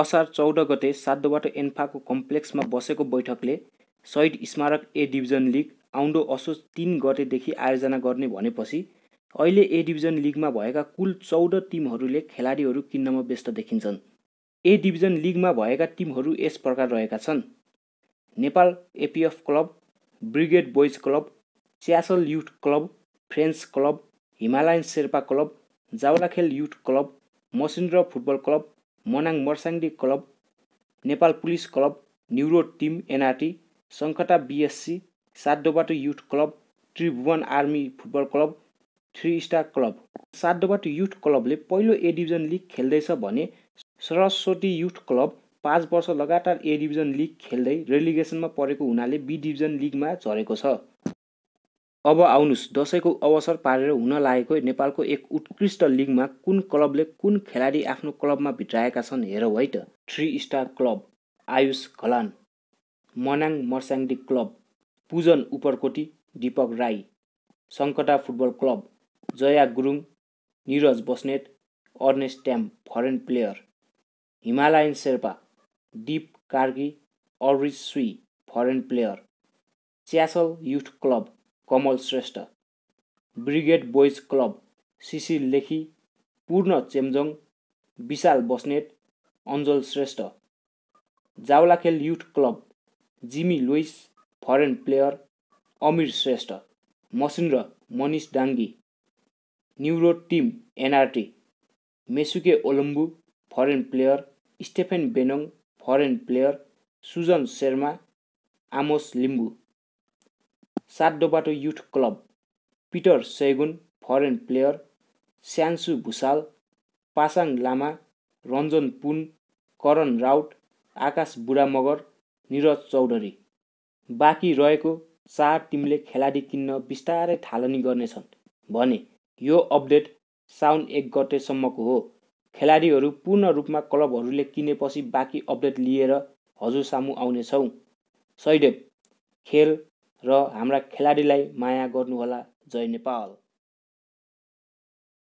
असार चौध गते सातोबाट एन्फाको कम्प्लेक्समा बसेको बैठकले सहिद स्मारक ए डिभिजन लिग आउँदो असोज तिन गतेदेखि आयोजना गर्ने भनेपछि अहिले ए डिभिजन लिगमा भएका कुल चौध टिमहरूले खेलाडीहरू किन्नमा व्यस्त देखिन्छन् ए डिभिजन लिगमा भएका टिमहरू यस प्रकार रहेका छन् Nepal APF club brigade boys club Chyasal youth club friends club Himalayan Sherpa club Jawalakhel youth club Machhindra football club Manang Marshyangdi club Nepal police club new road team NRT Sankata BSC Satdobato youth club Tribhuvan army football club three star club Satdobato youth क्लबले पहिलो A division league खेल्दैछ भने Saraswati youth club पाँच वर्ष लगातार A division league खेल्दै रेलिगेसनमा परेको हुनाले बी डिभिजन लिगमा झरेको छ अब आउनुहोस् दसैँको अवसर पारेर हुन लागेको नेपालको एक उत्कृष्ट लिगमा कुन क्लबले कुन खेलाडी आफ्नो क्लबमा भित्राएका छन् हेरौँ है त three star club Ayush Ghalan Manang Marshyangdi club Pujan Uparkoti Dipak Rai Sankata football club Jaya Gurung Niraj Basnet Ernest Tamp foreign player Himalayan Sherpa Dip Kargi Ariz Sui foreign player Chyasal youth club Kamal Shrestha brigade boys club Shishir Lekhi Purna Chemjong Bishal Basnet Anjal Shrestha Jawalakhel youth club Jimmy Luis foreign player Amir Shrestha Machhindra Manish Dangi new road team NRT Mesuke Olambu foreign player Stephen Benong foreign player Sujan Sharma Amos Limbu बाटो youth club Peter Segun foreign player Syansu Bhusal Pasang Lama Ranjan Pun Karan Raut Akash Magar Niraj Chaudhary बाँकी रहेको चार टिमले खेलाडी किन्न बिस्तारै थालनी गर्नेछन् भने यो अपडेट साउन एक गतेसम्मको हो खेलाडीहरू पूर्ण रूपमा क्लबहरूले किनेपछि बाँकी अपडेट लिएर हजुरसामु सामु आउनेछौँ सैदेव खेल र हाम्रा खेलाडीलाई माया गर्नुहोला जय नेपाल